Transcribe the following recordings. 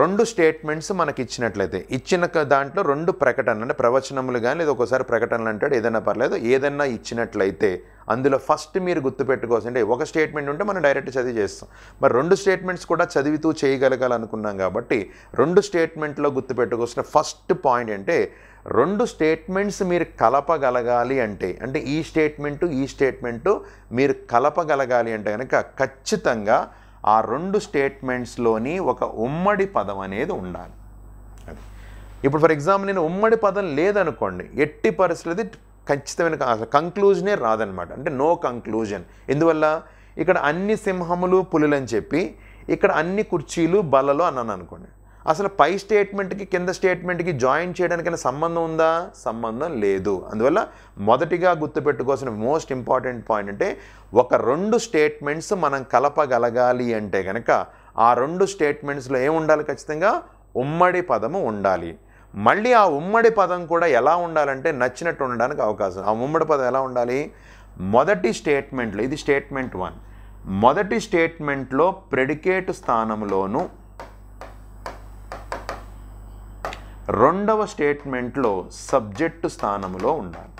రెండు స్టేట్మెంట్స్ మనకి ఇచ్చినట్లయితే ఇచ్చిన దాంట్లో రెండు ప్రకటనలు అంటే ప్రవచనములు కానీ లేదా ఒకసారి ప్రకటనలు అంటాడు ఏదైనా పర్లేదు ఏదైనా ఇచ్చినట్లయితే అందులో ఫస్ట్ మీరు అంటే ఒక స్టేట్మెంట్ ఉంటే మనం డైరెక్ట్ చదివి చేస్తాం మరి రెండు స్టేట్మెంట్స్ కూడా చదివితూ చేయగలగాలనుకున్నాం కాబట్టి రెండు స్టేట్మెంట్లో గుర్తుపెట్టుకోవాల్సిన ఫస్ట్ పాయింట్ అంటే రెండు స్టేట్మెంట్స్ మీరు కలపగలగాలి అంటే అంటే ఈ స్టేట్మెంటు ఈ స్టేట్మెంటు మీరు కలపగలగాలి అంటే కనుక ఖచ్చితంగా ఆ రెండు స్టేట్మెంట్స్లోని ఒక ఉమ్మడి పదం అనేది ఉండాలి అది ఇప్పుడు ఫర్ ఎగ్జాంపుల్ నేను ఉమ్మడి పదం లేదనుకోండి ఎట్టి పరిస్థితి ఖచ్చితమైన కంక్లూజనే రాదనమాట అంటే నో కంక్లూజన్ ఎందువల్ల ఇక్కడ అన్ని సింహములు పులులని చెప్పి ఇక్కడ అన్ని కుర్చీలు బలలో అన్నాను అనుకోండి అసలు పై స్టేట్మెంట్కి కింద స్టేట్మెంట్కి జాయిన్ చేయడానికైనా సంబంధం ఉందా సంబంధం లేదు అందువల్ల మొదటిగా గుర్తుపెట్టుకోవాల్సిన మోస్ట్ ఇంపార్టెంట్ పాయింట్ అంటే ఒక రెండు స్టేట్మెంట్స్ మనం కలపగలగాలి అంటే కనుక ఆ రెండు స్టేట్మెంట్స్లో ఏముండాలి ఖచ్చితంగా ఉమ్మడి పదము ఉండాలి మళ్ళీ ఆ ఉమ్మడి పదం కూడా ఎలా ఉండాలంటే నచ్చినట్టు ఉండడానికి అవకాశం ఆ ఉమ్మడి పదం ఎలా ఉండాలి మొదటి స్టేట్మెంట్లో ఇది స్టేట్మెంట్ వన్ మొదటి స్టేట్మెంట్లో ప్రెడికేట్ స్థానంలోనూ రెండవ స్టేట్మెంట్లో సబ్జెక్టు స్థానంలో ఉండాలి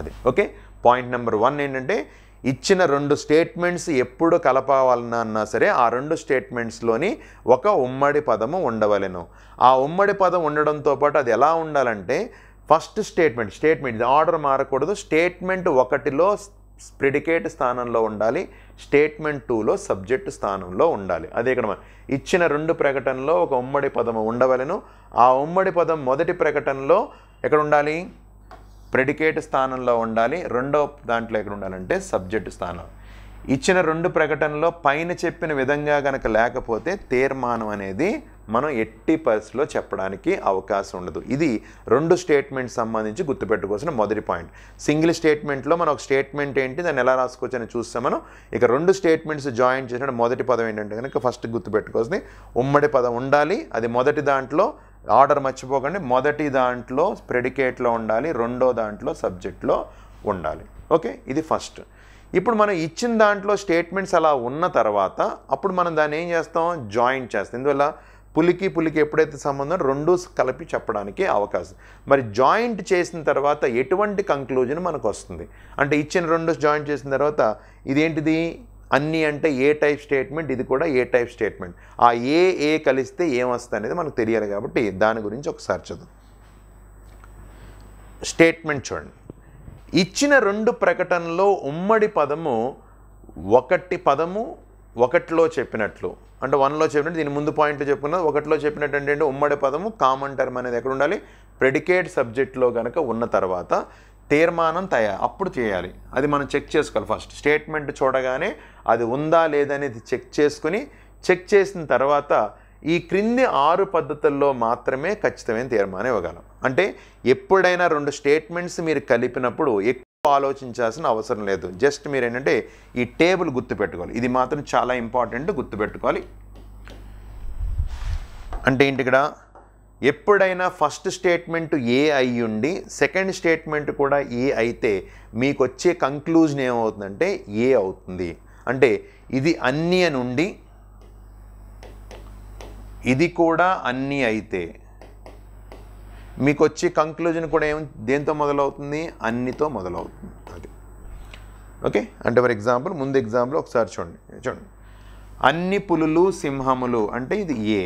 అదే ఓకే పాయింట్ నెంబర్ వన్ ఏంటంటే ఇచ్చిన రెండు స్టేట్మెంట్స్ ఎప్పుడు కలపవాలన్నా అన్నా సరే ఆ రెండు స్టేట్మెంట్స్లోని ఒక ఉమ్మడి పదము ఉండవలెను ఆ ఉమ్మడి పదం ఉండడంతో పాటు అది ఎలా ఉండాలంటే ఫస్ట్ స్టేట్మెంట్ స్టేట్మెంట్ ఆర్డర్ మారకూడదు స్టేట్మెంట్ ఒకటిలో ప్రిడికేట్ స్థానంలో ఉండాలి స్టేట్మెంట్ టూలో సబ్జెక్టు స్థానంలో ఉండాలి అదే ఇక్కడ ఇచ్చిన రెండు ప్రకటనలో ఒక ఉమ్మడి పదము ఉండవలను ఆ ఉమ్మడి పదం మొదటి ప్రకటనలో ఎక్కడ ఉండాలి ప్రెడికేట్ స్థానంలో ఉండాలి రెండవ దాంట్లో ఎక్కడ ఉండాలంటే సబ్జెక్టు స్థానం ఇచ్చిన రెండు ప్రకటనలో పైన చెప్పిన విధంగా గనక లేకపోతే తీర్మానం అనేది మనం ఎట్టి పరిస్థితిలో చెప్పడానికి అవకాశం ఉండదు ఇది రెండు స్టేట్మెంట్ సంబంధించి గుర్తుపెట్టుకోవాల్సిన మొదటి పాయింట్ సింగిల్ స్టేట్మెంట్లో మనం ఒక స్టేట్మెంట్ ఏంటి దాన్ని ఎలా రాసుకోవచ్చని చూస్తే మనం ఇక రెండు స్టేట్మెంట్స్ జాయిన్ చేసిన మొదటి పదం ఏంటంటే కనుక ఫస్ట్ గుర్తుపెట్టుకోవాల్సింది ఉమ్మడి పదం ఉండాలి అది మొదటి దాంట్లో ఆర్డర్ మర్చిపోకండి మొదటి దాంట్లో ప్రెడికేట్లో ఉండాలి రెండో దాంట్లో సబ్జెక్ట్లో ఉండాలి ఓకే ఇది ఫస్ట్ ఇప్పుడు మనం ఇచ్చిన దాంట్లో స్టేట్మెంట్స్ అలా ఉన్న తర్వాత అప్పుడు మనం దాన్ని ఏం చేస్తాం జాయింట్ చేస్తాం ఇందువల్ల పులికి పులికి ఎప్పుడైతే సంబంధం రెండు కలిపి చెప్పడానికి అవకాశం మరి జాయింట్ చేసిన తర్వాత ఎటువంటి కంక్లూజన్ మనకు వస్తుంది అంటే ఇచ్చిన రెండు జాయింట్ చేసిన తర్వాత ఇదేంటిది అన్నీ అంటే ఏ టైప్ స్టేట్మెంట్ ఇది కూడా ఏ టైప్ స్టేట్మెంట్ ఆ ఏ ఏ కలిస్తే ఏమొస్తా అనేది మనకు తెలియాలి కాబట్టి దాని గురించి ఒకసారి చదువు స్టేట్మెంట్ చూడండి ఇచ్చిన రెండు ప్రకటనలో ఉమ్మడి పదము ఒకటి పదము ఒకటిలో చెప్పినట్లు అంటే వన్లో చెప్పినట్టు దీని ముందు పాయింట్లు చెప్పుకున్నది ఒకటిలో చెప్పినట్టు ఏంటంటే ఉమ్మడి పదము కామన్ టర్మ్ అనేది ఎక్కడ ఉండాలి ప్రెడికేట్ సబ్జెక్ట్లో కనుక ఉన్న తర్వాత తీర్మానం తయారు అప్పుడు చేయాలి అది మనం చెక్ చేసుకోవాలి ఫస్ట్ స్టేట్మెంట్ చూడగానే అది ఉందా లేదనేది చెక్ చేసుకుని చెక్ చేసిన తర్వాత ఈ క్రింది ఆరు పద్ధతుల్లో మాత్రమే ఖచ్చితమైన తీర్మానం ఇవ్వగలం అంటే ఎప్పుడైనా రెండు స్టేట్మెంట్స్ మీరు కలిపినప్పుడు ఎక్కువ ఆలోచించాల్సిన అవసరం లేదు జస్ట్ మీరు ఏంటంటే ఈ టేబుల్ గుర్తుపెట్టుకోవాలి ఇది మాత్రం చాలా ఇంపార్టెంట్ గుర్తుపెట్టుకోవాలి అంటే ఏంటి ఇక్కడ ఎప్పుడైనా ఫస్ట్ స్టేట్మెంట్ ఏ అయి ఉండి సెకండ్ స్టేట్మెంట్ కూడా ఏ అయితే మీకు వచ్చే కంక్లూజన్ ఏమవుతుందంటే ఏ అవుతుంది అంటే ఇది అన్ని అని ఉండి ఇది కూడా అన్నీ అయితే మీకు వచ్చే కంక్లూజన్ కూడా ఏం దేంతో మొదలవుతుంది అన్నితో మొదలవుతుంది అది ఓకే అంటే ఫర్ ఎగ్జాంపుల్ ముందు ఎగ్జాంపుల్ ఒకసారి చూడండి చూడండి అన్ని పులులు సింహములు అంటే ఇది ఏ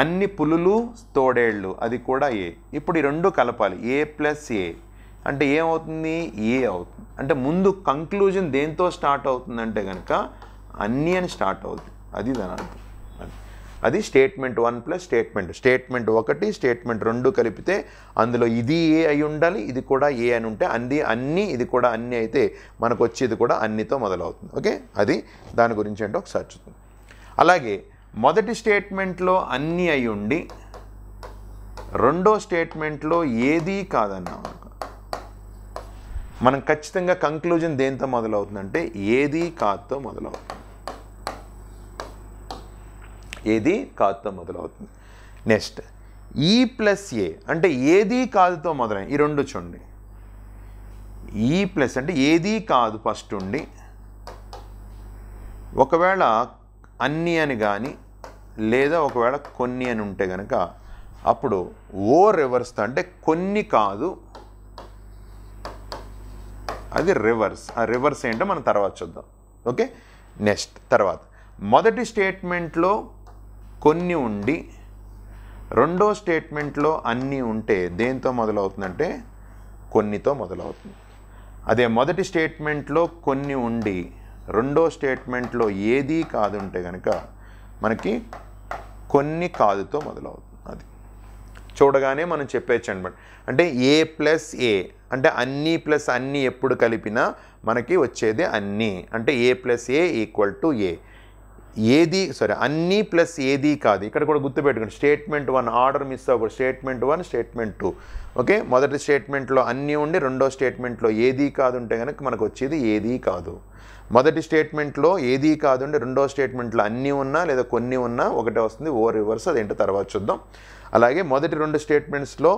అన్ని పులులు తోడేళ్ళు అది కూడా ఏ ఇప్పుడు ఈ రెండు కలపాలి ఏ ప్లస్ ఏ అంటే ఏమవుతుంది ఏ అవుతుంది అంటే ముందు కంక్లూజన్ దేంతో స్టార్ట్ అవుతుందంటే కనుక అన్నీ అని స్టార్ట్ అవుతుంది అది దాని అర్థం అది statement one plus statement statement ఒకటి స్టేట్మెంట్ రెండు కలిపితే అందులో ఇది ఏ అయి ఉండాలి ఇది కూడా ఏ అని ఉంటే అంది అన్నీ ఇది కూడా అన్నీ అయితే మనకు వచ్చేది కూడా అన్నితో మొదలవుతుంది ఓకే అది దాని గురించి ఏంటో ఒకసారి చూద్దాం అలాగే మొదటి స్టేట్మెంట్లో అన్నీ అయి ఉండి రెండో స్టేట్మెంట్లో ఏదీ కాదన్నా మనం ఖచ్చితంగా కంక్లూజన్ దేంతో మొదలవుతుందంటే ఏదీ కాదుతో మొదలవుతుంది ఏది కాదుతో మొదలవుతుంది నెక్స్ట్ ఈ ప్లస్ ఏ అంటే ఏది కాదుతో మొదలై ఈ రెండు చూడండి ఈ e ప్లస్ అంటే ఏది కాదు ఫస్ట్ ఉండి ఒకవేళ అన్ని అని కానీ లేదా ఒకవేళ కొన్ని అని ఉంటే కనుక అప్పుడు ఓ రివర్స్ అంటే కొన్ని కాదు అది రివర్స్ ఆ రివర్స్ ఏంటో మనం తర్వాత చూద్దాం ఓకే నెక్స్ట్ తర్వాత మొదటి స్టేట్మెంట్లో కొన్ని ఉండి రెండో స్టేట్మెంట్లో అన్నీ ఉంటే దేంతో మొదలవుతుందంటే కొన్నితో మొదలవుతుంది అదే మొదటి స్టేట్మెంట్లో కొన్ని ఉండి రెండో స్టేట్మెంట్లో ఏదీ కాదు ఉంటే కనుక మనకి కొన్ని కాదుతో మొదలవుతుంది అది చూడగానే మనం చెప్పేచ్చు అనమాట అంటే ఏ ప్లస్ ఏ అంటే అన్నీ ప్లస్ అన్నీ ఎప్పుడు కలిపినా మనకి వచ్చేది అన్నీ అంటే A plus A equal to A ఏది సారీ అన్నీ ప్లస్ ఏది కాదు ఇక్కడ కూడా గుర్తుపెట్టుకోండి స్టేట్మెంట్ వన్ ఆర్డర్ మిస్ అవ్వకూడదు statement one statement two okay మొదటి స్టేట్మెంట్లో అన్నీ ఉండి రెండో స్టేట్మెంట్లో ఏది కాదు ఉంటే కనుక మనకు వచ్చేది ఏది కాదు మొదటి స్టేట్మెంట్లో ఏది కాదు ఉండి రెండో స్టేట్మెంట్లో అన్నీ ఉన్నా లేదా కొన్ని ఉన్నా ఒకటే వస్తుంది ఓ రివర్స్ అదేంటో తర్వాత చూద్దాం అలాగే మొదటి రెండు స్టేట్మెంట్స్లో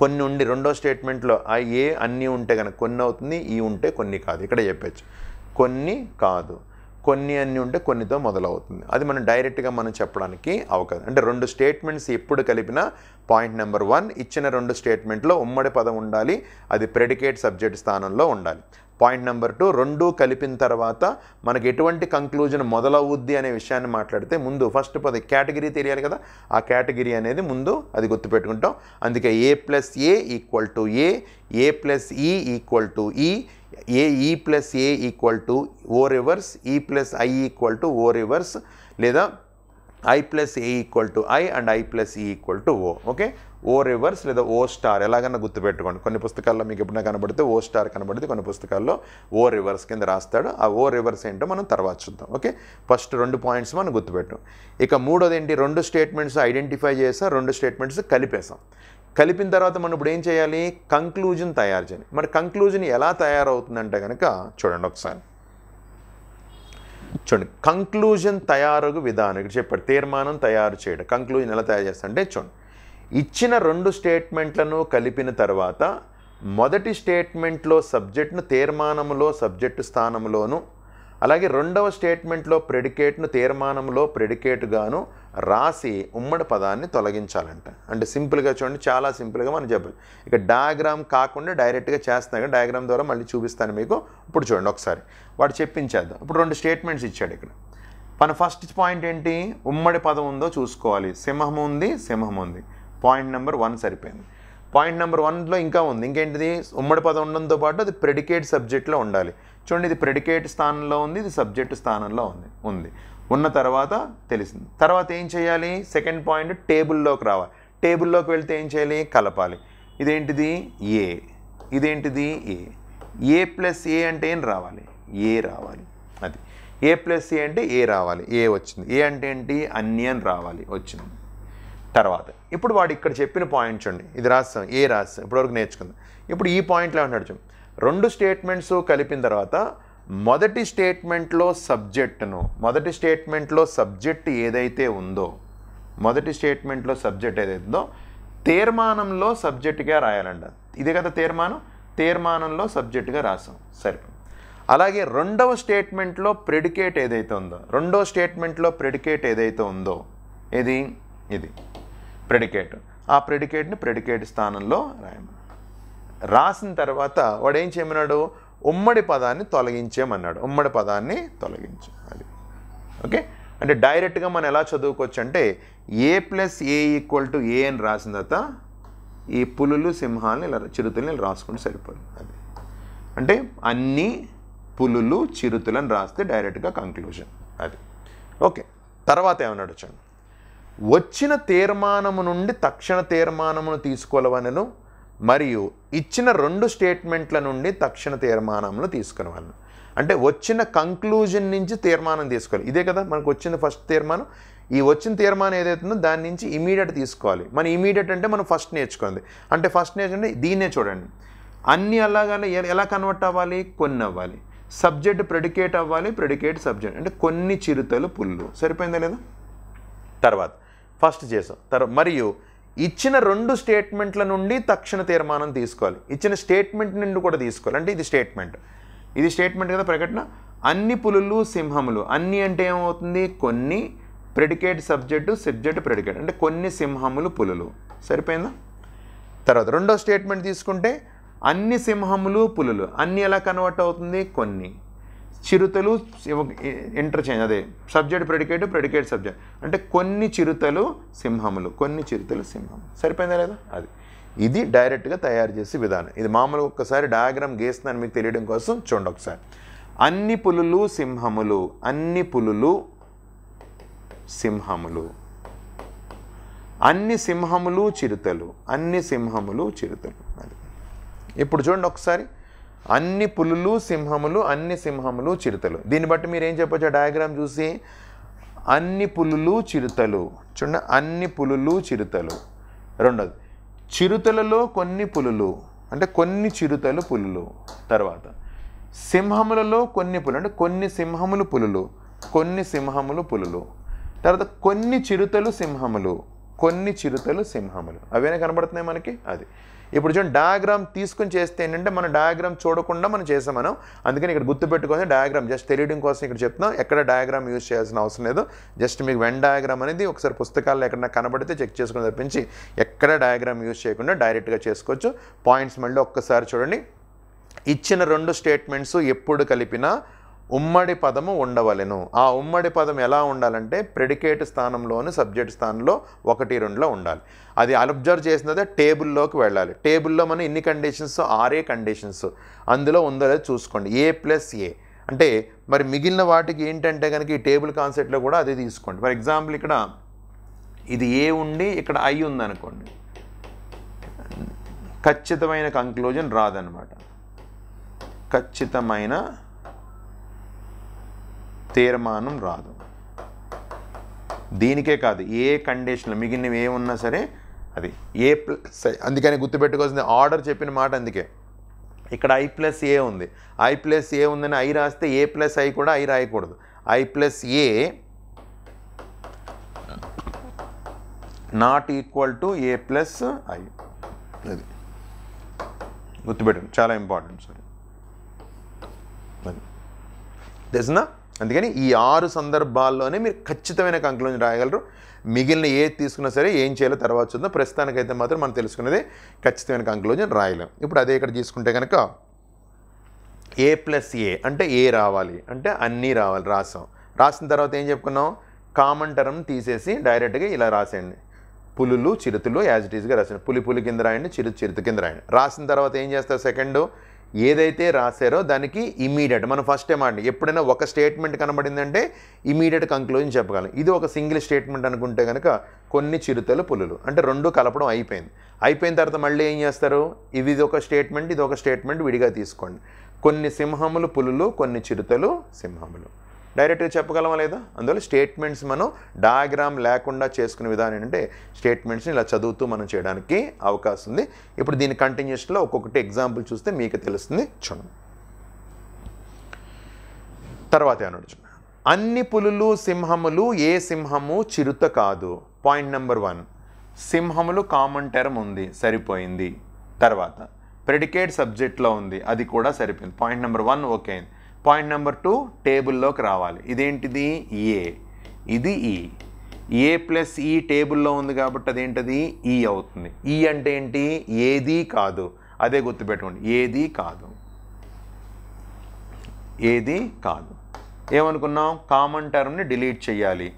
కొన్ని ఉండి రెండో స్టేట్మెంట్లో ఆ ఏ అన్నీ ఉంటే కనుక కొన్ని అవుతుంది ఈ ఉంటే కొన్ని కాదు ఇక్కడ చెప్పచ్చు కొన్ని కాదు కొన్ని అన్ని ఉంటే కొన్నితో మొదలవుతుంది అది మనం డైరెక్ట్గా మనం చెప్పడానికి అవకాశం అంటే రెండు స్టేట్మెంట్స్ ఎప్పుడు కలిపినా పాయింట్ నెంబర్ వన్ ఇచ్చిన రెండు స్టేట్మెంట్లో ఉమ్మడి పదం ఉండాలి అది ప్రెడికేట్ సబ్జెక్ట్ స్థానంలో ఉండాలి పాయింట్ నెంబర్ టూ రెండు కలిపిన తర్వాత మనకి ఎటువంటి కంక్లూజన్ మొదలవుద్ది అనే విషయాన్ని మాట్లాడితే ముందు ఫస్ట్ పది కేటగిరీ తెలియాలి కదా ఆ కేటగిరీ అనేది ముందు అది గుర్తుపెట్టుకుంటాం అందుకే A plus A equal to A A plus E equal to E AE plus A equal to O reverse E plus I equal to O reverse లేదా I plus A equal to I and I plus E equal to O okay O reverse లేదా O star ఎలాగైనా గుర్తుపెట్టుకోండి కొన్ని పుస్తకాల్లో మీకు ఎప్పుడైనా కనబడితే ఓ star కనబడితే కొన్ని పుస్తకాల్లో ఓ రివర్స్ కింద రాస్తాడు ఆ ఓ రివర్స్ ఏంటో మనం తర్వాత చూద్దాం ఓకే ఫస్ట్ రెండు పాయింట్స్ మనం గుర్తుపెట్టాం ఇక మూడోది ఏంటి రెండు స్టేట్మెంట్స్ ఐడెంటిఫై చేసాం రెండు స్టేట్మెంట్స్ కలిపేసాం కలిపిన తర్వాత మనం ఇప్పుడు ఏం చేయాలి కంక్లూజన్ తయారు చేయాలి మరి కంక్లూజన్ ఎలా తయారవుతుందంటే కనుక చూడండి ఒకసారి చూడండి కంక్లూజన్ తయారు విధానం ఇక్కడ చెప్పాడు తీర్మానం తయారు చేయడం కంక్లూజన్ ఎలా తయారు అంటే చూడండి ఇచ్చిన రెండు స్టేట్మెంట్లను కలిపిన తర్వాత మొదటి స్టేట్మెంట్లో సబ్జెక్ట్ను తీర్మానంలో సబ్జెక్టు స్థానంలోను అలాగే రెండవ స్టేట్మెంట్లో ప్రెడికేట్ను తీర్మానంలో ప్రెడికేట్గాను రాసి ఉమ్మడి పదాన్ని తొలగించాలంట అంటే సింపుల్గా చూడండి చాలా సింపుల్గా మనం చెప్పాలి ఇక డయాగ్రామ్ కాకుండా డైరెక్ట్గా చేస్తున్నాం కానీ డయాగ్రామ్ ద్వారా మళ్ళీ చూపిస్తాను మీకు ఇప్పుడు చూడండి ఒకసారి వాడు చెప్పించేద్దాం ఇప్పుడు రెండు స్టేట్మెంట్స్ ఇచ్చాడు ఇక్కడ మన ఫస్ట్ పాయింట్ ఏంటి ఉమ్మడి పదం ఉందో చూసుకోవాలి సింహం ఉంది సింహం ఉంది పాయింట్ నెంబర్ వన్ సరిపోయింది పాయింట్ నెంబర్ వన్లో ఇంకా ఉంది ఇంకేంటిది ఉమ్మడి పదం ఉండడంతో పాటు అది ప్రెడికేట్ సబ్జెక్ట్లో ఉండాలి చూడండి ఇది ప్రెడికేట్ స్థానంలో ఉంది ఇది సబ్జెక్ట్ స్థానంలో ఉంది ఉంది ఉన్న తర్వాత తెలిసింది తర్వాత ఏం చేయాలి సెకండ్ పాయింట్ టేబుల్లోకి రావాలి టేబుల్లోకి వెళ్తే ఏం చేయాలి కలపాలి ఇదేంటిది ఏ ఇదేంటిది ఏ ఏ ప్లస్ ఏ అంటే ఏం రావాలి ఏ రావాలి అది ఏ ప్లస్ ఏ అంటే ఏ రావాలి ఏ వచ్చింది ఏ అంటే ఏంటి అన్యన్ రావాలి వచ్చింది తర్వాత ఇప్పుడు వాడు ఇక్కడ చెప్పిన పాయింట్ చూడండి ఇది రాస్తాం ఏ రాస్తాం ఇప్పటివరకు నేర్చుకుందాం ఇప్పుడు ఈ పాయింట్లో ఏమన్నా చూడండి రెండు స్టేట్మెంట్స్ కలిపిన తర్వాత మొదటి స్టేట్మెంట్లో సబ్జెక్టును మొదటి స్టేట్మెంట్లో సబ్జెక్ట్ ఏదైతే ఉందో మొదటి స్టేట్మెంట్లో సబ్జెక్ట్ ఉందో తీర్మానంలో సబ్జెక్టుగా రాయాలంట ఇదే కదా తీర్మానం తీర్మానంలో సబ్జెక్టుగా రాసాం సరే అలాగే రెండవ స్టేట్మెంట్లో ప్రెడికేట్ ఏదైతే ఉందో రెండవ స్టేట్మెంట్లో ప్రెడికేట్ ఏదైతే ఉందో ఇది ఇది ప్రెడికేట్ ఆ ప్రెడికేట్ని ప్రెడికేట్ స్థానంలో రాయమన్నాడు రాసిన తర్వాత వాడు ఏం చేయమన్నాడు ఉమ్మడి పదాన్ని తొలగించేమన్నాడు ఉమ్మడి పదాన్ని తొలగించు అది ఓకే అంటే డైరెక్ట్గా మనం ఎలా చదువుకోవచ్చు అంటే A plus A equal to A అని రాసిన తర్వాత ఈ పులులు సింహాలని ఇలా చిరుతుల్ని రాసుకుంటే సరిపోదు అది అంటే అన్ని పులులు చిరుతులను రాస్తే డైరెక్ట్గా కంక్లూజన్ అది ఓకే తర్వాత ఏమన్నాడు వచ్చాను వచ్చిన తీర్మానము నుండి తక్షణ తీర్మానమును తీసుకోవాలను మరియు ఇచ్చిన రెండు స్టేట్మెంట్ల నుండి తక్షణ తీర్మానంలో తీసుకునేవాళ్ళను అంటే వచ్చిన కంక్లూజన్ నుంచి తీర్మానం తీసుకోవాలి ఇదే కదా మనకు వచ్చిన ఫస్ట్ తీర్మానం ఈ వచ్చిన తీర్మానం ఏదైతుందో దాని నుంచి ఇమీడియట్ తీసుకోవాలి మన ఇమీడియట్ అంటే మనం ఫస్ట్ నేర్చుకోండి అంటే ఫస్ట్ నేర్చుకుంటే దీన్నే చూడండి అన్నీ అలాగానే ఎలా కన్వర్ట్ అవ్వాలి కొన్ని అవ్వాలి సబ్జెక్ట్ ప్రెడికేట్ అవ్వాలి ప్రెడికేట్ సబ్జెక్ట్ అంటే కొన్ని చిరుతలు పుల్లు సరిపోయిందా లేదా తర్వాత ఫస్ట్ చేసాం తర్వాత మరియు ఇచ్చిన రెండు స్టేట్మెంట్ల నుండి తక్షణ తీర్మానం తీసుకోవాలి ఇచ్చిన స్టేట్మెంట్ నుండి కూడా తీసుకోవాలి అంటే ఇది స్టేట్మెంట్ ఇది స్టేట్మెంట్ కదా ప్రకటన అన్ని పులులు సింహములు అన్ని అంటే ఏమవుతుంది కొన్ని ప్రెడికేట్ సబ్జెక్టు సబ్జెక్టు ప్రెడికేట్ అంటే కొన్ని సింహములు పులులు సరిపోయిందా తర్వాత రెండో స్టేట్మెంట్ తీసుకుంటే అన్ని సింహములు పులులు అన్ని ఎలా కన్వర్ట్ అవుతుంది కొన్ని చిరుతలు ఇంటర్చేంజ్ అదే సబ్జెక్ట్ ప్రెడికేట్ ప్రెడికేట్ సబ్జెక్ట్ అంటే కొన్ని చిరుతలు సింహములు కొన్ని చిరుతలు సింహం సరిపోయిందా లేదా అది ఇది డైరెక్ట్గా తయారు చేసే విధానం ఇది మామూలుగా ఒక్కసారి డయాగ్రామ్ గీస్తుందని మీకు తెలియడం కోసం చూడండి ఒకసారి అన్ని పులులు సింహములు అన్ని పులులు సింహములు అన్ని సింహములు చిరుతలు అన్ని సింహములు చిరుతలు అది ఇప్పుడు చూడండి ఒకసారి అన్ని పులులు సింహములు అన్ని సింహములు చిరుతలు దీన్ని బట్టి మీరు ఏం చెప్పచ్చు ఆ డయాగ్రామ్ చూసి అన్ని పులులు చిరుతలు చూడండి అన్ని పులులు చిరుతలు రెండోది చిరుతలలో కొన్ని పులులు అంటే కొన్ని చిరుతలు పులులు తర్వాత సింహములలో కొన్ని పులు అంటే కొన్ని సింహములు పులులు కొన్ని సింహములు పులులు తర్వాత కొన్ని చిరుతలు సింహములు కొన్ని చిరుతలు సింహములు అవేనా కనబడుతున్నాయి మనకి అది ఇప్పుడు చూడండి డయాగ్రామ్ తీసుకుని చేస్తే ఏంటంటే మనం డయాగ్రామ్ చూడకుండా మనం చేసాం మనం అందుకని ఇక్కడ గుర్తుపెట్టుకొని డయాగ్రామ్ జస్ట్ తెలియడం కోసం ఇక్కడ చెప్తున్నాం ఎక్కడ డయాగ్రామ్ యూజ్ చేయాల్సిన అవసరం లేదు జస్ట్ మీకు వెన్ డయాగ్రామ్ అనేది ఒకసారి పుస్తకాల్లో ఎక్కడన్నా కనబడితే చెక్ చేసుకుని తప్పించి ఎక్కడ డయాగ్రామ్ యూజ్ చేయకుండా డైరెక్ట్గా చేసుకోవచ్చు పాయింట్స్ మళ్ళీ ఒక్కసారి చూడండి ఇచ్చిన రెండు స్టేట్మెంట్స్ ఎప్పుడు కలిపినా ఉమ్మడి పదము ఉండవలెను ఆ ఉమ్మడి పదం ఎలా ఉండాలంటే ప్రెడికేట్ స్థానంలోని సబ్జెక్ట్ స్థానంలో ఒకటి రెండులో ఉండాలి అది అబ్జర్వ్ చేసినదే టేబుల్లోకి వెళ్ళాలి టేబుల్లో మనం ఎన్ని కండిషన్స్ ఆరే కండిషన్స్ అందులో ఉందో లేదో చూసుకోండి ఏ ప్లస్ ఏ అంటే మరి మిగిలిన వాటికి ఏంటంటే కనుక ఈ టేబుల్ కాన్సెప్ట్లో కూడా అదే తీసుకోండి ఫర్ ఎగ్జాంపుల్ ఇక్కడ ఇది ఏ ఉండి ఇక్కడ ఐ ఉందనుకోండి ఖచ్చితమైన కంక్లూజన్ రాదనమాట ఖచ్చితమైన తీర్మానం రాదు దీనికే కాదు ఏ కండిషన్లు మిగిలినవి ఏమున్నా సరే అది ఏ ప్లస్ అందుకని గుర్తుపెట్టుకోవాల్సింది ఆర్డర్ చెప్పిన మాట అందుకే ఇక్కడ ఐ ప్లస్ ఏ ఉంది ఐ ప్లస్ ఏ ఉందని ఐ రాస్తే ఏ ప్లస్ ఐ కూడా ఐ రాయకూడదు I plus A not equal to A plus I అది గుర్తుపెట్టండి చాలా ఇంపార్టెంట్ సార్ అది తెలిసిందా అందుకని ఈ ఆరు సందర్భాల్లోనే మీరు ఖచ్చితమైన కంక్లూజన్ రాయగలరు మిగిలిన ఏది తీసుకున్నా సరే ఏం చేయాలో తర్వాత చూద్దాం ప్రస్తుతానికైతే మాత్రం మనం తెలుసుకునేది ఖచ్చితమైన కంక్లూజన్ రాయలేం ఇప్పుడు అదే ఇక్కడ తీసుకుంటే కనుక ఏ ప్లస్ ఏ అంటే ఏ రావాలి అంటే అన్నీ రావాలి రాసాం రాసిన తర్వాత ఏం చెప్పుకున్నాం కామన్ టర్మ్ తీసేసి డైరెక్ట్గా ఇలా రాసేయండి పులులు చిరుతులు యాజ్ ఇట్ ఈస్గా పులి పులి కింద రాయండి చిరుతు చిరుతు కింద రాయండి రాసిన తర్వాత ఏం చేస్తారు సెకండు ఏదైతే రాశారో దానికి ఇమీడియట్ మనం ఫస్ట్ టైం అండి ఎప్పుడైనా ఒక స్టేట్మెంట్ కనబడిందంటే ఇమీడియట్ కంక్లూజన్ చెప్పగలం ఇది ఒక సింగిల్ స్టేట్మెంట్ అనుకుంటే కనుక కొన్ని చిరుతలు పులులు అంటే రెండు కలపడం అయిపోయింది అయిపోయిన తర్వాత మళ్ళీ ఏం చేస్తారు ఇది ఒక స్టేట్మెంట్ ఇది ఒక స్టేట్మెంట్ విడిగా తీసుకోండి కొన్ని సింహములు పులులు కొన్ని చిరుతలు సింహములు డైరెక్ట్గా చెప్పగలమా లేదా అందువల్ల స్టేట్మెంట్స్ మనం డయాగ్రామ్ లేకుండా చేసుకునే విధానం ఏంటంటే స్టేట్మెంట్స్ని ఇలా చదువుతూ మనం చేయడానికి అవకాశం ఉంది ఇప్పుడు దీని కంటిన్యూస్లో ఒక్కొక్కటి ఎగ్జాంపుల్ చూస్తే మీకు తెలుస్తుంది చూడండి తర్వాత ఏమన్నాడు చూడండి అన్ని పులులు సింహములు ఏ సింహము చిరుత కాదు పాయింట్ నెంబర్ వన్ సింహములు కామన్ టర్మ్ ఉంది సరిపోయింది తర్వాత ప్రెడికేట్ సబ్జెక్ట్లో ఉంది అది కూడా సరిపోయింది పాయింట్ నెంబర్ వన్ ఓకే అయింది పాయింట్ నెంబర్ టూ టేబుల్లోకి రావాలి ఇదేంటిది ఏ ఇది ఈ ఏ ప్లస్ ఈ టేబుల్లో ఉంది కాబట్టి అదేంటది ఈ అవుతుంది ఈ అంటే ఏంటి ఏది కాదు అదే గుర్తుపెట్టుకోండి ఏది కాదు ఏది కాదు ఏమనుకున్నాం కామన్ టర్మ్ని డిలీట్ చేయాలి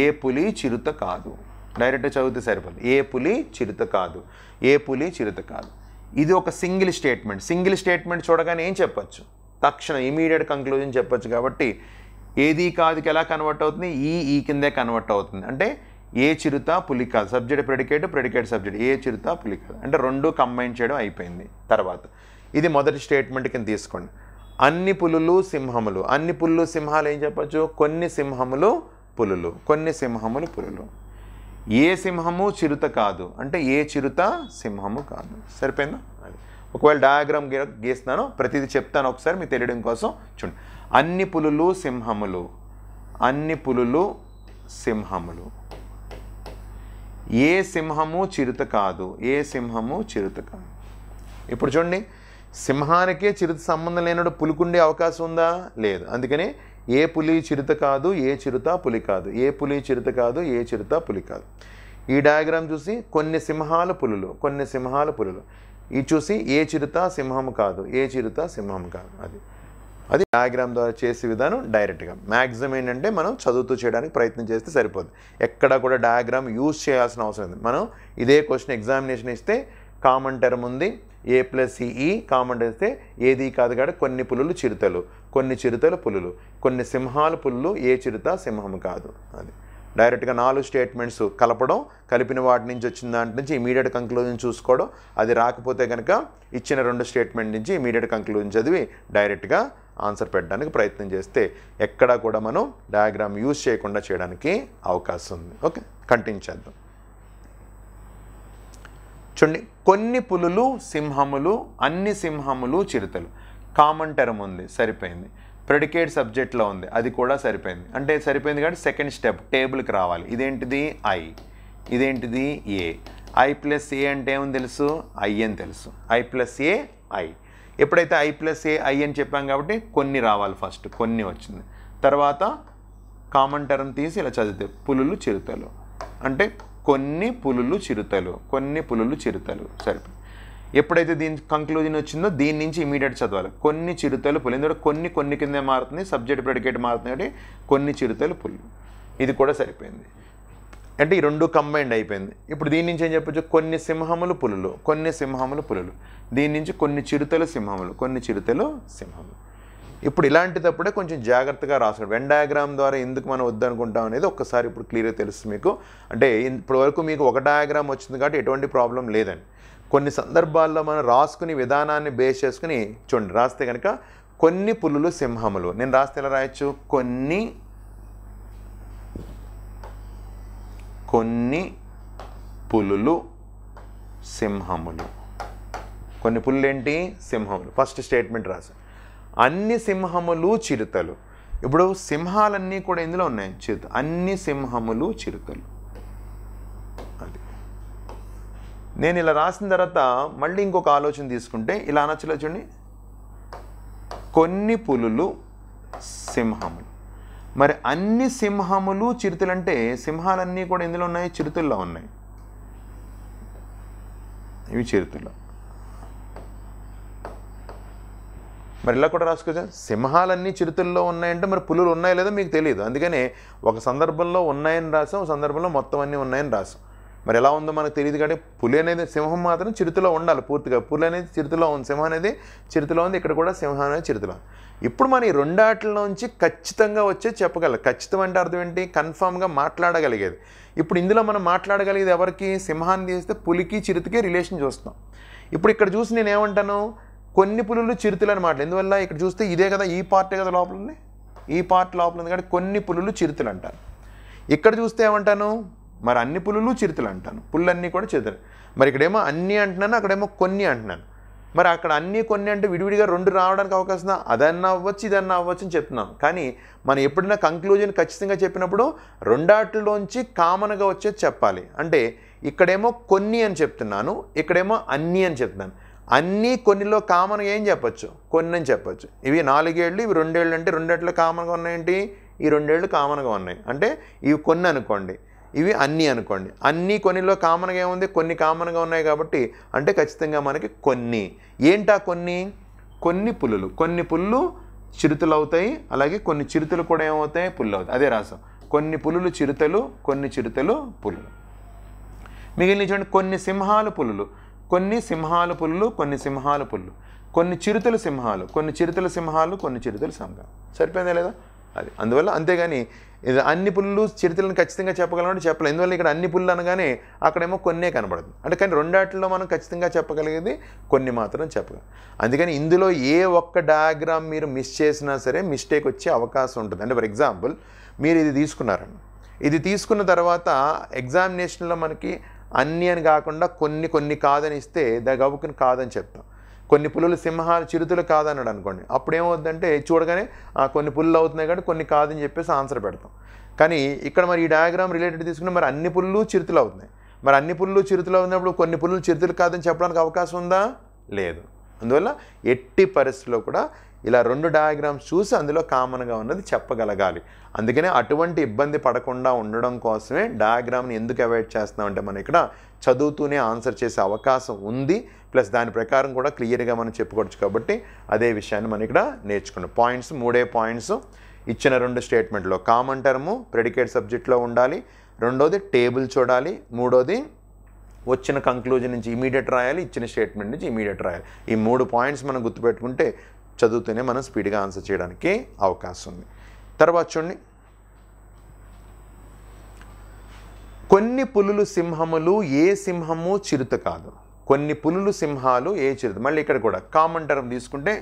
ఏ పులి చిరుత కాదు డైరెక్ట్ చదివితే సరిపోదు ఏ పులి చిరుత కాదు ఏ పులి చిరుత కాదు ఇది ఒక సింగిల్ స్టేట్మెంట్ సింగిల్ స్టేట్మెంట్ చూడగానే ఏం చెప్పచ్చు తక్షణ ఇమీడియట్ కంక్లూజన్ చెప్పొచ్చు కాబట్టి ఏది కాదుకి ఎలా కన్వర్ట్ అవుతుంది ఈ ఈ కిందే కన్వర్ట్ అవుతుంది అంటే ఏ చిరుత పులిక సబ్జెక్ట్ ప్రెడికేట్ ప్రెడికేట్ సబ్జెక్ట్ ఏ చిరుత పులిక అంటే రెండు కంబైన్ చేయడం అయిపోయింది తర్వాత ఇది మొదటి స్టేట్మెంట్ కింద తీసుకోండి అన్ని పులులు సింహములు అన్ని పులులు సింహాలు ఏం చెప్పచ్చు కొన్ని సింహములు పులులు కొన్ని సింహములు పులులు ఏ సింహము చిరుత కాదు అంటే ఏ చిరుత సింహము కాదు సరిపోయిందా అది ఒకవేళ డయాగ్రామ్ గీస్తున్నాను ప్రతిదీ చెప్తాను ఒకసారి మీకు తెలియడం కోసం చూడండి అన్ని పులులు సింహములు అన్ని పులులు సింహములు ఏ సింహము చిరుత కాదు ఏ సింహము చిరుత కాదు ఇప్పుడు చూడండి సింహానికే చిరుత సంబంధం లేనప్పుడు పులుకుండే అవకాశం ఉందా లేదు అందుకని ఏ పులి చిరుత కాదు ఏ చిరుత పులి కాదు ఏ పులి చిరుత కాదు ఏ చిరుత పులి కాదు ఈ డయాగ్రామ్ చూసి కొన్ని సింహాల పులులు కొన్ని సింహాల పులులు ఇది చూసి ఏ చిరుత సింహం కాదు ఏ చిరుత సింహం కాదు అది అది డయాగ్రామ్ ద్వారా చేసే విధానం డైరెక్ట్గా మ్యాక్సిమం ఏంటంటే మనం చదువుతూ చేయడానికి ప్రయత్నం చేస్తే సరిపోదు ఎక్కడ కూడా డయాగ్రామ్ యూజ్ చేయాల్సిన అవసరం లేదు మనం ఇదే క్వశ్చన్ ఎగ్జామినేషన్ ఇస్తే కామన్ టర్మ్ ఉంది ఏ ప్లస్ సిఈ కామన్ ఇస్తే ఏది కాదు కాదు కొన్ని పులులు చిరుతలు కొన్ని చిరుతలు పులులు కొన్ని సింహాలు పులులు ఏ చిరుత సింహం కాదు అది డైరెక్ట్గా నాలుగు స్టేట్మెంట్స్ కలపడం కలిపిన వాటి నుంచి వచ్చిన దాంట్ నుంచి ఇమీడియట్ కంక్లూజన్ చూసుకోవడం అది రాకపోతే కనుక ఇచ్చిన రెండు స్టేట్మెంట్ నుంచి ఇమీడియట్ కంక్లూజన్ చదివి డైరెక్ట్గా ఆన్సర్ పెట్టడానికి ప్రయత్నం చేస్తే ఎక్కడా కూడా మనం డయాగ్రామ్ యూజ్ చేయకుండా చేయడానికి అవకాశం ఉంది ఓకే కంటిన్యూ చేద్దాం చూడండి కొన్ని పులులు సింహములు అన్ని సింహములు చిరుతలు కామన్ టర్మ్ ఉంది సరిపోయింది ప్రెడికేట్ సబ్జెక్ట్లో ఉంది అది కూడా సరిపోయింది అంటే సరిపోయింది కాబట్టి సెకండ్ స్టెప్ టేబుల్కి రావాలి ఇదేంటిది ఐ ఇదేంటిది ఏ ఐ ప్లస్ ఏ అంటే ఏమని తెలుసు ఐ అని తెలుసు ఐ ప్లస్ ఏ ఐ ఎప్పుడైతే ఐ ప్లస్ ఏ ఐ అని చెప్పాం కాబట్టి కొన్ని రావాలి ఫస్ట్ కొన్ని వచ్చింది తర్వాత కామన్ టర్మ్ తీసి ఇలా చదివితే పులులు చిరుతలు అంటే కొన్ని పులులు చిరుతలు కొన్ని పులులు చిరుతలు సరిపోయి ఎప్పుడైతే దీని కంక్లూజన్ వచ్చిందో దీని నుంచి ఇమీడియట్ చదవాలి కొన్ని చిరుతలు పులి ఎందుకంటే కొన్ని కొన్ని కిందే మారుతుంది సబ్జెక్ట్ ప్రెడికేట్ మారుతుంది అంటే కొన్ని చిరుతలు పులి ఇది కూడా సరిపోయింది అంటే ఈ రెండు కంబైండ్ అయిపోయింది ఇప్పుడు దీని నుంచి ఏం చెప్పొచ్చు కొన్ని సింహములు పులులు కొన్ని సింహములు పులులు దీని నుంచి కొన్ని చిరుతలు సింహములు కొన్ని చిరుతలు సింహములు ఇప్పుడు ఇలాంటిదప్పుడే కొంచెం జాగ్రత్తగా రాసాడు వెన్ డయాగ్రామ్ ద్వారా ఎందుకు మనం వద్దనుకుంటాం అనేది ఒక్కసారి ఇప్పుడు క్లియర్గా తెలుస్తుంది మీకు అంటే ఇప్పటివరకు మీకు ఒక డయాగ్రామ్ వచ్చింది కాబట్టి ఎటువంటి ప్రాబ్లం లేదని కొన్ని సందర్భాల్లో మనం రాసుకుని విధానాన్ని బేస్ చేసుకుని చూడండి రాస్తే కనుక కొన్ని పులులు సింహములు నేను రాస్తే ఎలా రాయొచ్చు కొన్ని కొన్ని పులులు సింహములు కొన్ని పులులు ఏంటి సింహములు ఫస్ట్ స్టేట్మెంట్ రాసు అన్ని సింహములు చిరుతలు ఇప్పుడు సింహాలన్నీ కూడా ఇందులో ఉన్నాయి చిరుత అన్ని సింహములు చిరుతలు నేను ఇలా రాసిన తర్వాత మళ్ళీ ఇంకొక ఆలోచన తీసుకుంటే ఇలా అనొచ్చులో చూడండి కొన్ని పులులు సింహములు మరి అన్ని సింహములు అంటే సింహాలన్నీ కూడా ఎందులో ఉన్నాయి చిరుతుల్లో ఉన్నాయి ఇవి చిరుతుల్లో మరి ఇలా కూడా రాసుకోవచ్చు సింహాలన్నీ చిరుతుల్లో ఉన్నాయంటే మరి పులులు ఉన్నాయో లేదో మీకు తెలియదు అందుకనే ఒక సందర్భంలో ఉన్నాయని రాసాం ఒక సందర్భంలో మొత్తం అన్నీ ఉన్నాయని రాసాం మరి ఎలా ఉందో మనకు తెలియదు కానీ పులి అనేది సింహం మాత్రం చిరుతలో ఉండాలి పూర్తిగా పులి అనేది చిరుతలో ఉంది సింహం అనేది చిరుతలో ఉంది ఇక్కడ కూడా సింహం అనేది చిరుతలో ఇప్పుడు మనం ఈ నుంచి ఖచ్చితంగా వచ్చే చెప్పగలం ఖచ్చితం అంటే అర్థం ఏంటి కన్ఫామ్గా మాట్లాడగలిగేది ఇప్పుడు ఇందులో మనం మాట్లాడగలిగేది ఎవరికి సింహాన్ని తీస్తే పులికి చిరుతకి రిలేషన్ చూస్తాం ఇప్పుడు ఇక్కడ చూసి నేను ఏమంటాను కొన్ని పులులు చిరుతలు అనమాట ఎందువల్ల ఇక్కడ చూస్తే ఇదే కదా ఈ పార్టే కదా లోపల ఉంది ఈ పార్ట్ లోపల ఉంది కాబట్టి కొన్ని పులులు చిరుతలు అంటారు ఇక్కడ చూస్తే ఏమంటాను మరి అన్ని పులులు చిరుతలు అంటాను పుల్లన్నీ కూడా చిరుతలు మరి ఇక్కడేమో అన్నీ అంటున్నాను అక్కడేమో కొన్ని అంటున్నాను మరి అక్కడ అన్నీ కొన్ని అంటే విడివిడిగా రెండు రావడానికి అవకాశం అదన్నా అవ్వచ్చు ఇదన్నా అవ్వచ్చు అని చెప్తున్నాను కానీ మనం ఎప్పుడైనా కంక్లూజన్ ఖచ్చితంగా చెప్పినప్పుడు రెండాటిలోంచి కామన్గా వచ్చేది చెప్పాలి అంటే ఇక్కడేమో కొన్ని అని చెప్తున్నాను ఇక్కడేమో అన్నీ అని చెప్తున్నాను అన్నీ కొన్నిలో కామన్గా ఏం చెప్పచ్చు కొన్ని అని చెప్పచ్చు ఇవి నాలుగేళ్ళు ఇవి రెండేళ్ళు అంటే రెండేళ్ళు కామన్గా ఉన్నాయేంటి ఈ రెండేళ్ళు కామన్గా ఉన్నాయి అంటే ఇవి కొన్ని అనుకోండి ఇవి అన్నీ అనుకోండి అన్నీ కొన్నిలో కామన్గా ఏముంది కొన్ని కామన్గా ఉన్నాయి కాబట్టి అంటే ఖచ్చితంగా మనకి కొన్ని ఏంటా కొన్ని కొన్ని పులులు కొన్ని పుల్లు చిరుతలు అవుతాయి అలాగే కొన్ని చిరుతలు కూడా ఏమవుతాయి పుల్లు అవుతాయి అదే రాసం కొన్ని పులులు చిరుతలు కొన్ని చిరుతలు పులులు మిగిలిన చూడండి కొన్ని సింహాలు పులులు కొన్ని సింహాలు పులులు కొన్ని సింహాలు పుల్లు కొన్ని చిరుతలు సింహాలు కొన్ని చిరుతల సింహాలు కొన్ని చిరుతలు సంఘాలు సరిపోయిందా లేదా అది అందువల్ల అంతేగాని ఇది అన్ని పుల్లు చరిత్రలను ఖచ్చితంగా చెప్పగలమంటే చెప్పలేదు ఎందువల్ల ఇక్కడ అన్ని పుల్లు అనగానే అక్కడేమో కొన్నే కనబడుతుంది అంటే కానీ రెండాటిలో మనం ఖచ్చితంగా చెప్పగలిగేది కొన్ని మాత్రం చెప్పగలం అందుకని ఇందులో ఏ ఒక్క డయాగ్రామ్ మీరు మిస్ చేసినా సరే మిస్టేక్ వచ్చే అవకాశం ఉంటుంది అంటే ఫర్ ఎగ్జాంపుల్ మీరు ఇది తీసుకున్నారండి ఇది తీసుకున్న తర్వాత ఎగ్జామినేషన్లో మనకి అన్ని అని కాకుండా కొన్ని కొన్ని కాదని ఇస్తే ద కాదని చెప్తాం కొన్ని పులులు సింహాలు చిరుతులు కాదన్నాడు అనుకోండి అప్పుడు ఏమవుతుందంటే చూడగానే కొన్ని పుల్లు అవుతున్నాయి కాబట్టి కొన్ని కాదని చెప్పేసి ఆన్సర్ పెడతాం కానీ ఇక్కడ మరి ఈ డయాగ్రామ్ రిలేటెడ్ తీసుకుంటే మరి అన్ని పుల్లు చిరుతులు అవుతున్నాయి మరి అన్ని పుల్లు చిరుతులు అవుతున్నప్పుడు కొన్ని పుల్లు చిరుతులు కాదని చెప్పడానికి అవకాశం ఉందా లేదు అందువల్ల ఎట్టి పరిస్థితిలో కూడా ఇలా రెండు డయాగ్రామ్స్ చూసి అందులో కామన్గా ఉన్నది చెప్పగలగాలి అందుకనే అటువంటి ఇబ్బంది పడకుండా ఉండడం కోసమే డయాగ్రామ్ని ఎందుకు అవాయిడ్ చేస్తున్నామంటే మనం ఇక్కడ చదువుతూనే ఆన్సర్ చేసే అవకాశం ఉంది ప్లస్ దాని ప్రకారం కూడా క్లియర్గా మనం చెప్పుకోవచ్చు కాబట్టి అదే విషయాన్ని మనం ఇక్కడ నేర్చుకున్నాం పాయింట్స్ మూడే పాయింట్స్ ఇచ్చిన రెండు స్టేట్మెంట్లో కామన్ టర్ము ప్రెడికేట్ సబ్జెక్ట్లో ఉండాలి రెండోది టేబుల్ చూడాలి మూడోది వచ్చిన కంక్లూజన్ నుంచి ఇమీడియట్ రాయాలి ఇచ్చిన స్టేట్మెంట్ నుంచి ఇమీడియట్ రాయాలి ఈ మూడు పాయింట్స్ మనం గుర్తుపెట్టుకుంటే చదువుతూనే మనం స్పీడ్గా ఆన్సర్ చేయడానికి అవకాశం ఉంది తర్వాత చూడండి కొన్ని పులులు సింహములు ఏ సింహము చిరుత కాదు కొన్ని పులులు సింహాలు ఏ ఏచిరదు మళ్ళీ ఇక్కడ కూడా కామన్ టర్మ్ తీసుకుంటే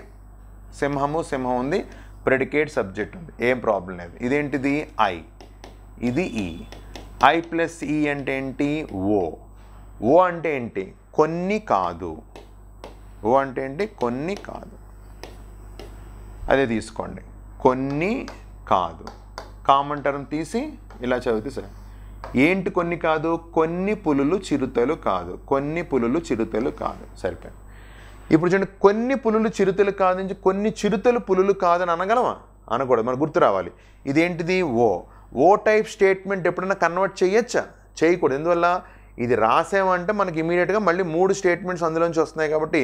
సింహము సింహం ఉంది ప్రెడికేట్ సబ్జెక్ట్ ఉంది ఏం ప్రాబ్లం లేదు ఇదేంటిది ఐ ఇది ఈ ఐ ప్లస్ ఈ అంటే ఏంటి ఓ ఓ అంటే ఏంటి కొన్ని కాదు ఓ అంటే ఏంటి కొన్ని కాదు అదే తీసుకోండి కొన్ని కాదు కామన్ టర్మ్ తీసి ఇలా చదివితే సరే ఏంటి కొన్ని కాదు కొన్ని పులులు చిరుతలు కాదు కొన్ని పులులు చిరుతలు కాదు సరిపోయింది ఇప్పుడు చూడండి కొన్ని పులులు చిరుతలు కాదు నుంచి కొన్ని చిరుతలు పులులు కాదని అనగలమా అనకూడదు మనకు గుర్తు రావాలి ఇదేంటిది ఓ ఓ టైప్ స్టేట్మెంట్ ఎప్పుడైనా కన్వర్ట్ చేయొచ్చా చేయకూడదు ఎందువల్ల ఇది రాసామంటే మనకి ఇమీడియట్గా మళ్ళీ మూడు స్టేట్మెంట్స్ అందులోంచి వస్తున్నాయి కాబట్టి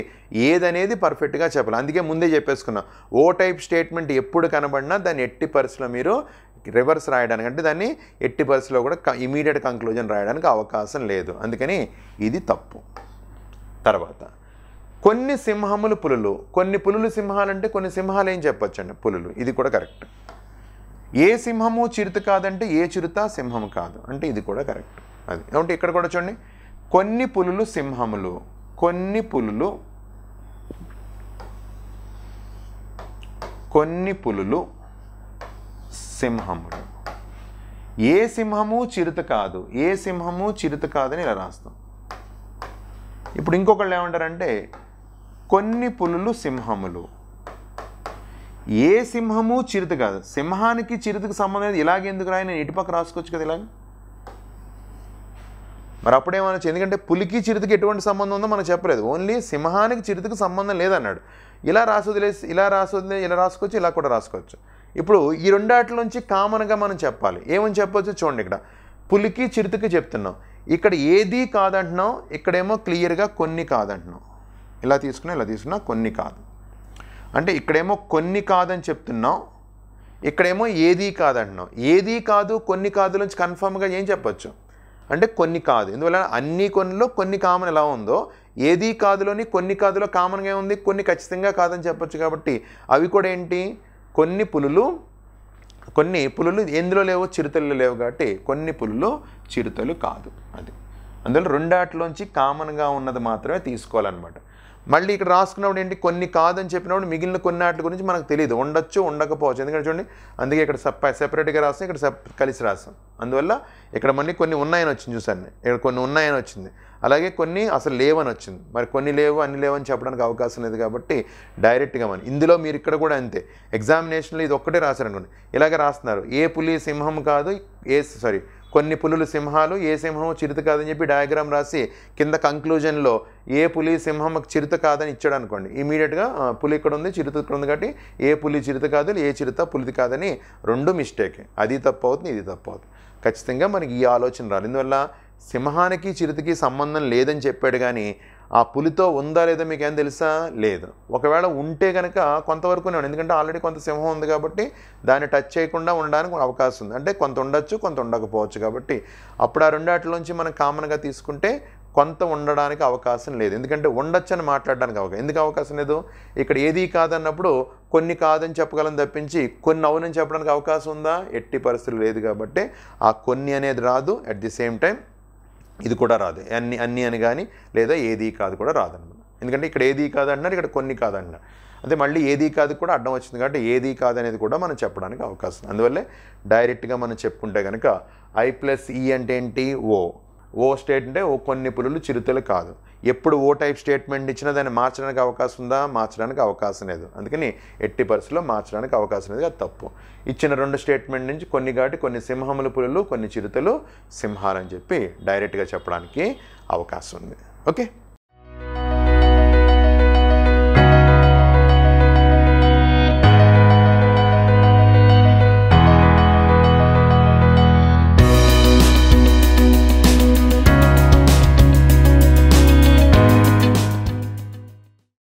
ఏదనేది పర్ఫెక్ట్గా చెప్పాలి అందుకే ముందే చెప్పేసుకున్నా ఓ టైప్ స్టేట్మెంట్ ఎప్పుడు కనబడినా దాన్ని ఎట్టి పరిస్థితిలో మీరు రివర్స్ రాయడానికి అంటే దాన్ని ఎట్టి పరిస్థితిలో కూడా ఇమీడియట్ కంక్లూజన్ రాయడానికి అవకాశం లేదు అందుకని ఇది తప్పు తర్వాత కొన్ని సింహములు పులులు కొన్ని పులులు సింహాలు అంటే కొన్ని సింహాలు ఏం చెప్పొచ్చండి పులులు ఇది కూడా కరెక్ట్ ఏ సింహము చిరుత కాదంటే ఏ చిరుత సింహం కాదు అంటే ఇది కూడా కరెక్ట్ అది ఏమంటే ఇక్కడ కూడా చూడండి కొన్ని పులులు సింహములు కొన్ని పులులు కొన్ని పులులు సింహములు ఏ సింహము చిరుత కాదు ఏ సింహము చిరుత కాదని ఇలా రాస్తాం ఇప్పుడు ఇంకొకళ్ళు ఏమంటారంటే కొన్ని పులులు సింహములు ఏ సింహము చిరుత కాదు సింహానికి చిరుతకు సంబంధం లేదు ఇలాగే ఎందుకు రాయి నేను ఇటుపక్క రాసుకోవచ్చు కదా ఇలాగ మరి అప్పుడేమనొచ్చు ఎందుకంటే పులికి చిరుతకి ఎటువంటి సంబంధం ఉందో మనకు చెప్పలేదు ఓన్లీ సింహానికి చిరుతకు సంబంధం లేదన్నాడు ఇలా రాసి ఇలా రాసి ఇలా రాసుకోవచ్చు ఇలా కూడా రాసుకోవచ్చు ఇప్పుడు ఈ రెండాటి నుంచి కామన్గా మనం చెప్పాలి ఏమని చెప్పొచ్చు చూడండి ఇక్కడ పులికి చిరుతకి చెప్తున్నాం ఇక్కడ ఏది కాదంటున్నాం ఇక్కడేమో క్లియర్గా కొన్ని కాదంటున్నాం ఇలా తీసుకున్నా ఇలా తీసుకున్నా కొన్ని కాదు అంటే ఇక్కడేమో కొన్ని కాదని చెప్తున్నాం ఇక్కడేమో ఏది కాదంటున్నాం ఏది కాదు కొన్ని కాదు నుంచి కన్ఫర్మ్గా ఏం చెప్పొచ్చు అంటే కొన్ని కాదు ఎందువల్ల అన్ని కొన్నిలో కొన్ని కామన్ ఎలా ఉందో ఏది కాదులోని కొన్ని కాదులో కామన్గా ఉంది కొన్ని ఖచ్చితంగా కాదని చెప్పొచ్చు కాబట్టి అవి కూడా ఏంటి కొన్ని పులులు కొన్ని పులులు ఎందులో లేవో చిరుతలు లేవు కాబట్టి కొన్ని పులులు చిరుతలు కాదు అది అందులో రెండాట్లోంచి కామన్గా ఉన్నది మాత్రమే తీసుకోవాలన్నమాట మళ్ళీ ఇక్కడ రాసుకున్నప్పుడు ఏంటి కొన్ని కాదని చెప్పినప్పుడు మిగిలిన కొన్ని వాటి గురించి మనకు తెలియదు ఉండొచ్చు ఉండకపోవచ్చు ఎందుకంటే చూడండి అందుకే ఇక్కడ సెపరేట్గా రాస్తాం ఇక్కడ కలిసి రాస్తాం అందువల్ల ఇక్కడ మళ్ళీ కొన్ని ఉన్నాయని వచ్చింది చూసాను ఇక్కడ కొన్ని ఉన్నాయని వచ్చింది అలాగే కొన్ని అసలు లేవని వచ్చింది మరి కొన్ని లేవు అన్ని లేవని చెప్పడానికి అవకాశం లేదు కాబట్టి డైరెక్ట్గా మనం ఇందులో మీరు ఇక్కడ కూడా అంతే ఎగ్జామినేషన్లో ఇది ఒక్కటే రాశారనుకోండి ఇలాగే రాస్తున్నారు ఏ పులి సింహం కాదు ఏ సారీ కొన్ని పులులు సింహాలు ఏ సింహం చిరుత కాదని చెప్పి డయాగ్రామ్ రాసి కింద కంక్లూజన్లో ఏ పులి సింహం చిరుత కాదని ఇచ్చాడు అనుకోండి ఇమీడియట్గా పులి ఇక్కడ ఉంది చిరుత ఇక్కడ ఉంది కాబట్టి ఏ పులి చిరుత కాదు ఏ చిరుత పులిది కాదని రెండు మిస్టేక్ అది తప్పు అవుతుంది ఇది తప్పు అవుతుంది ఖచ్చితంగా మనకి ఈ ఆలోచన రాదు ఇందువల్ల సింహానికి చిరుతకి సంబంధం లేదని చెప్పాడు కానీ ఆ పులితో ఉందా లేదా మీకేం తెలుసా లేదు ఒకవేళ ఉంటే కనుక కొంతవరకు నేను ఎందుకంటే ఆల్రెడీ కొంత సింహం ఉంది కాబట్టి దాన్ని టచ్ చేయకుండా ఉండడానికి అవకాశం ఉంది అంటే కొంత ఉండొచ్చు కొంత ఉండకపోవచ్చు కాబట్టి అప్పుడు ఆ రెండాటిలోంచి మనం కామన్గా తీసుకుంటే కొంత ఉండడానికి అవకాశం లేదు ఎందుకంటే ఉండొచ్చు అని మాట్లాడడానికి అవకాశం ఎందుకు అవకాశం లేదు ఇక్కడ ఏది కాదన్నప్పుడు కొన్ని కాదని చెప్పగలం తప్పించి కొన్ని అవునని చెప్పడానికి అవకాశం ఉందా ఎట్టి పరిస్థితులు లేదు కాబట్టి ఆ కొన్ని అనేది రాదు అట్ ది సేమ్ టైం ఇది కూడా రాదు అన్ని అన్ని అని కానీ లేదా ఏది కాదు కూడా రాదన్నమాట ఎందుకంటే ఇక్కడ ఏది కాదు అంటున్నారు ఇక్కడ కొన్ని కాదు అంటున్నారు అదే మళ్ళీ ఏది కాదు కూడా అడ్డం వచ్చింది కాబట్టి ఏది కాదు అనేది కూడా మనం చెప్పడానికి అవకాశం అందువల్లే డైరెక్ట్గా మనం చెప్పుకుంటే కనుక ఐ ప్లస్ ఈ అంటే ఏంటి ఓ ఓ స్టేట్ అంటే ఓ కొన్ని పులులు చిరుతలు కాదు ఎప్పుడు ఓ టైప్ స్టేట్మెంట్ ఇచ్చినా దాన్ని మార్చడానికి అవకాశం ఉందా మార్చడానికి అవకాశం లేదు అందుకని ఎట్టి పరిస్థితుల్లో మార్చడానికి అవకాశం లేదు అది తప్పు ఇచ్చిన రెండు స్టేట్మెంట్ నుంచి కొన్ని కాబట్టి కొన్ని సింహముల పులులు కొన్ని చిరుతలు సింహాలని చెప్పి డైరెక్ట్గా చెప్పడానికి అవకాశం ఉంది ఓకే